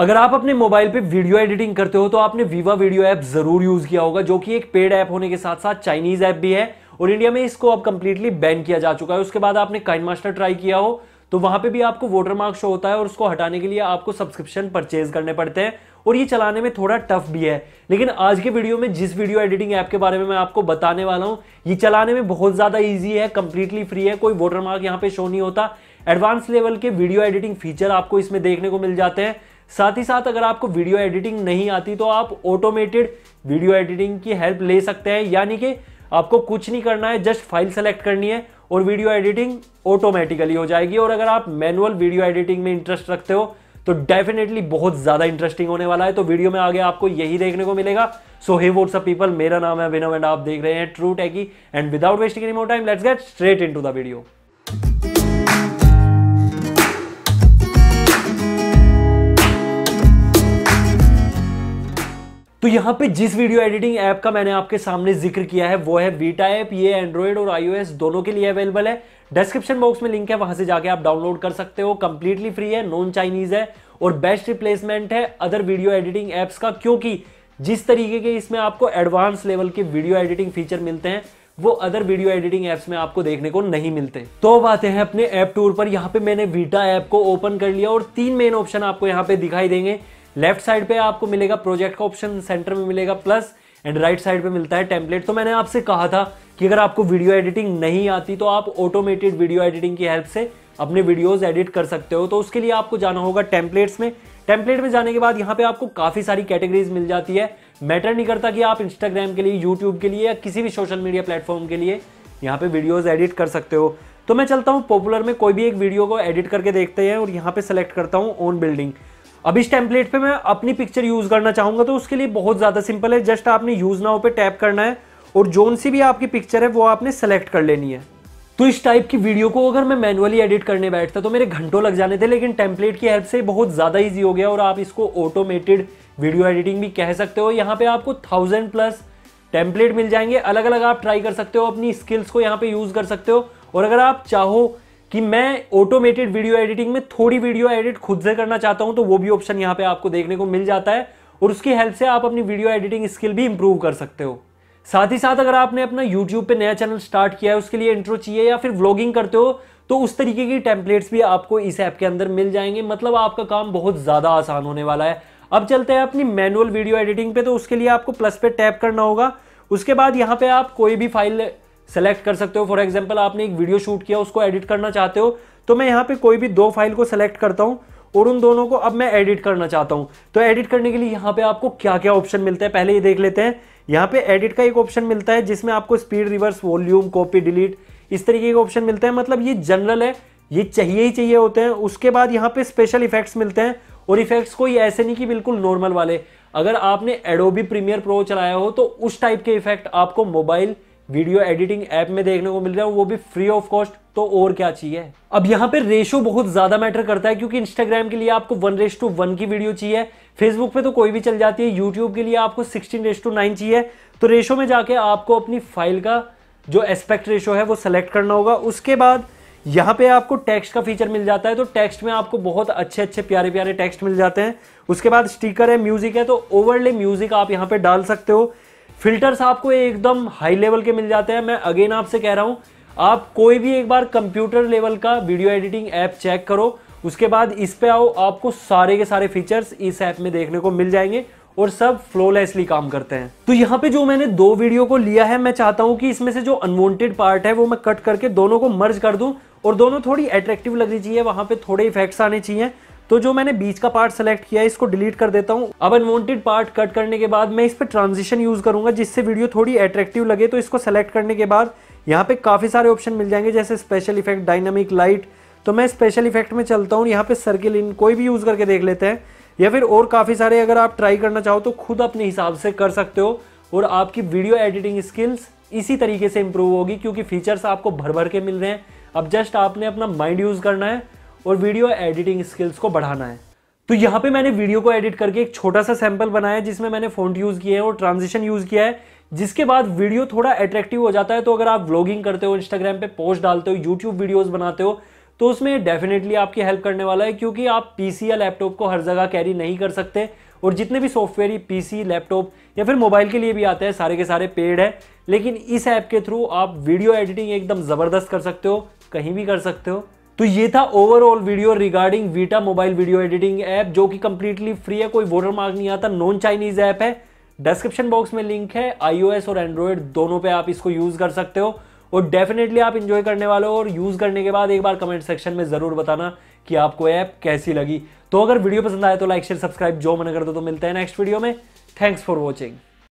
अगर आप अपने मोबाइल पे वीडियो एडिटिंग करते हो तो आपने वीवा वीडियो ऐप जरूर यूज किया होगा जो कि एक पेड ऐप होने के साथ साथ चाइनीज ऐप भी है और इंडिया में इसको अब कंप्लीटली बैन किया जा चुका है उसके बाद आपने काइन मास्टर ट्राई किया हो तो वहां पे भी आपको वोटर मार्क शो होता है और उसको हटाने के लिए आपको सब्सक्रिप्शन परचेज करने पड़ते हैं और ये चलाने में थोड़ा टफ भी है लेकिन आज के वीडियो में जिस वीडियो एडिटिंग ऐप के बारे में मैं आपको बताने वाला हूँ ये चलाने में बहुत ज़्यादा ईजी है कंप्लीटली फ्री है कोई वोटर मार्क यहाँ पे शो नहीं होता एडवांस लेवल के वीडियो एडिटिंग फीचर आपको इसमें देखने को मिल जाते हैं साथ ही साथ अगर आपको वीडियो एडिटिंग नहीं आती तो आप ऑटोमेटेड वीडियो एडिटिंग की हेल्प ले सकते हैं यानी कि आपको कुछ नहीं करना है जस्ट फाइल सेलेक्ट करनी है और वीडियो एडिटिंग ऑटोमेटिकली हो जाएगी और अगर आप मैनुअल वीडियो एडिटिंग में इंटरेस्ट रखते हो तो डेफिनेटली बहुत ज़्यादा इंटरेस्टिंग होने वाला है तो वीडियो में आगे आपको यही देखने को मिलेगा so hey what's up people मेरा नाम है विनम एंड आप देख रहे हैं true techie and without wasting any more time let's get straight into the video तो यहाँ पे जिस वीडियो एडिटिंग ऐप का मैंने आपके सामने जिक्र किया है वो है वीटा ऐप ये एंड्रॉयड और आईओएस दोनों के लिए अवेलेबल है डिस्क्रिप्शन बॉक्स में लिंक है वहां से जाके आप डाउनलोड कर सकते हो कंप्लीटली फ्री है नॉन चाइनीज है और बेस्ट रिप्लेसमेंट है अदर वीडियो एडिटिंग एप्स का क्योंकि जिस तरीके के इसमें आपको एडवांस लेवल के वीडियो एडिटिंग फीचर मिलते हैं वो अदर वीडियो एडिटिंग एप्स में आपको देखने को नहीं मिलते तो अब आते हैं अपने ऐप टूर पर यहाँ पे मैंने वीटा ऐप को ओपन कर लिया और तीन मेन ऑप्शन आपको यहाँ पे दिखाई देंगे लेफ्ट साइड पे आपको मिलेगा प्रोजेक्ट का ऑप्शन सेंटर में मिलेगा प्लस एंड राइट साइड पे मिलता है टेम्पलेट तो मैंने आपसे कहा था कि अगर आपको वीडियो एडिटिंग नहीं आती तो आप ऑटोमेटेड वीडियो एडिटिंग की हेल्प से अपने वीडियोस एडिट कर सकते हो तो उसके लिए आपको जाना होगा टेम्पलेट्स में टेम्पलेट में जाने के बाद यहाँ पे आपको काफ़ी सारी कैटेगरीज मिल जाती है मैटर नहीं करता कि आप इंस्टाग्राम के लिए यूट्यूब के लिए या किसी भी सोशल मीडिया प्लेटफॉर्म के लिए यहाँ पे वीडियोज एडिट कर सकते हो तो मैं चलता हूँ पॉपुलर में कोई भी एक वीडियो को एडिट करके देखते हैं और यहाँ पे सेलेक्ट करता हूँ ओन बिल्डिंग अब इस टेम्पलेट पे मैं अपनी पिक्चर यूज करना चाहूंगा तो उसके लिए बहुत ज्यादा सिंपल है जस्ट आपने यूज नाउ पे टैप करना है और जोन सी भी आपकी पिक्चर है वो आपने सेलेक्ट कर लेनी है तो इस टाइप की वीडियो को अगर मैं मैनुअली एडिट करने बैठता तो मेरे घंटों लग जाने थे लेकिन टेम्पलेट की हेल्प से बहुत ज़्यादा ईजी हो गया और आप इसको ऑटोमेटेड वीडियो एडिटिंग भी कह सकते हो यहाँ पे आपको थाउजेंड प्लस टेम्पलेट मिल जाएंगे अलग अलग आप ट्राई कर सकते हो अपनी स्किल्स को यहाँ पे यूज़ कर सकते हो और अगर आप चाहो कि मैं ऑटोमेटेड वीडियो एडिटिंग में थोड़ी वीडियो एडिट खुद से करना चाहता हूं तो वो भी ऑप्शन यहाँ पे आपको देखने को मिल जाता है और उसकी हेल्प से आप अपनी वीडियो एडिटिंग स्किल भी इंप्रूव कर सकते हो साथ ही साथ अगर आपने अपना यूट्यूब पे नया चैनल स्टार्ट किया है उसके लिए इंट्रो चाहिए या फिर व्लॉगिंग करते हो तो उस तरीके की टेम्पलेट्स भी आपको इस ऐप के अंदर मिल जाएंगे मतलब आपका काम बहुत ज़्यादा आसान होने वाला है अब चलते हैं अपनी मैनुअल वीडियो एडिटिंग पे तो उसके लिए आपको प्लस पे टैप करना होगा उसके बाद यहाँ पे आप कोई भी फाइल सेलेक्ट कर सकते हो फॉर एग्जाम्पल आपने एक वीडियो शूट किया उसको एडिट करना चाहते हो तो मैं यहाँ पे कोई भी दो फाइल को सेलेक्ट करता हूँ और उन दोनों को अब मैं एडिट करना चाहता हूँ तो एडिट करने के लिए यहाँ पे आपको क्या क्या ऑप्शन मिलते हैं पहले ये देख लेते हैं यहाँ पे एडिट का एक ऑप्शन मिलता है जिसमें आपको speed reverse volume copy delete इस तरीके के ऑप्शन मिलते हैं मतलब ये जनरल है ये चाहिए ही चाहिए होते हैं उसके बाद यहाँ पे स्पेशल इफेक्ट्स मिलते हैं और इफेक्ट्स कोई ऐसे नहीं कि बिल्कुल नॉर्मल वाले अगर आपने एडोबी प्रीमियर प्रो चलाया हो तो उस टाइप के इफेक्ट आपको मोबाइल वीडियो एडिटिंग ऐप में देखने को मिल रहा है वो भी फ्री ऑफ कॉस्ट तो और क्या चाहिए अब यहाँ पे रेशो बहुत ज्यादा मैटर करता है क्योंकि इंस्टाग्राम के लिए आपको वन रेश टू वन की वीडियो चाहिए फेसबुक पे तो कोई भी चल जाती है यूट्यूब के लिए आपको सिक्सटीन रेस टू नाइन चाहिए तो रेशो में जाके आपको अपनी फाइल का जो एस्पेक्ट रेशो है वो सेलेक्ट करना होगा उसके बाद यहाँ पे आपको टेक्स्ट का फीचर मिल जाता है तो टेक्स्ट में आपको बहुत अच्छे अच्छे प्यारे प्यारे टेक्स्ट मिल जाते हैं उसके बाद स्टिकर है म्यूजिक है तो ओवरले म्यूजिक आप यहाँ पे डाल सकते हो फिल्टर्स आपको एकदम हाई लेवल के मिल जाते हैं मैं अगेन आपसे कह रहा हूँ आप कोई भी एक बार कंप्यूटर लेवल का वीडियो एडिटिंग ऐप चेक करो उसके बाद इस पे आओ आपको सारे के सारे फीचर्स इस ऐप में देखने को मिल जाएंगे और सब फ्लोलेसली काम करते हैं तो यहाँ पे जो मैंने दो वीडियो को लिया है मैं चाहता हूँ कि इसमें से जो अनवांटेड पार्ट है वो मैं कट करके दोनों को मर्ज कर दूँ और दोनों थोड़ी अट्रैक्टिव लगनी चाहिए वहाँ पे थोड़े इफेक्ट्स आने चाहिए तो जो मैंने बीच का पार्ट सेलेक्ट किया है इसको डिलीट कर देता हूँ अब अनवांटेड पार्ट कट करने के बाद मैं इस पर ट्रांजिशन यूज़ करूंगा जिससे वीडियो थोड़ी अट्रैक्टिव लगे तो इसको सेलेक्ट करने के बाद यहाँ पे काफ़ी सारे ऑप्शन मिल जाएंगे जैसे स्पेशल इफेक्ट डायनामिक लाइट तो मैं स्पेशल इफेक्ट में चलता हूँ यहाँ पे सर्किल इन कोई भी यूज़ करके देख लेते हैं या फिर और काफ़ी सारे अगर आप ट्राई करना चाहो तो खुद अपने हिसाब से कर सकते हो और आपकी वीडियो एडिटिंग स्किल्स इसी तरीके से इम्प्रूव होगी क्योंकि फीचर्स आपको भर भर के मिल रहे हैं अब जस्ट आपने अपना माइंड यूज़ करना है और वीडियो एडिटिंग स्किल्स को बढ़ाना है तो यहाँ पे मैंने वीडियो को एडिट करके एक छोटा सा सैंपल बनाया है जिसमें मैंने फोन यूज़ किया है और ट्रांजिशन यूज़ किया है जिसके बाद वीडियो थोड़ा अट्रैक्टिव हो जाता है तो अगर आप व्लॉगिंग करते हो इंस्टाग्राम पे पोस्ट डालते हो यूट्यूब वीडियोस बनाते हो तो उसमें डेफिनेटली आपकी हेल्प करने वाला है क्योंकि आप पीसी या लैपटॉप को हर जगह कैरी नहीं कर सकते और जितने भी सॉफ्टवेयर ये पीसी लैपटॉप या फिर मोबाइल के लिए भी आते हैं सारे के सारे पेड है लेकिन इस ऐप के थ्रू आप वीडियो एडिटिंग एकदम ज़बरदस्त कर सकते हो कहीं भी कर सकते हो तो ये था overall video regarding Vita mobile video editing app जो कि कंप्लीटली फ्री है कोई वोटर मार्क नहीं आता नॉन चाइनीज ऐप है डिस्क्रिप्शन बॉक्स में लिंक है आईओएस और एंड्रॉयड दोनों पे आप इसको यूज कर सकते हो और डेफिनेटली आप इंजॉय करने वाले हो और यूज करने के बाद एक बार कमेंट सेक्शन में जरूर बताना कि आपको ऐप कैसी लगी तो अगर वीडियो पसंद आए तो लाइक शेयर सब्सक्राइब जो मना कर दो तो, तो मिलते हैं नेक्स्ट वीडियो में थैंक्स फॉर वॉचिंग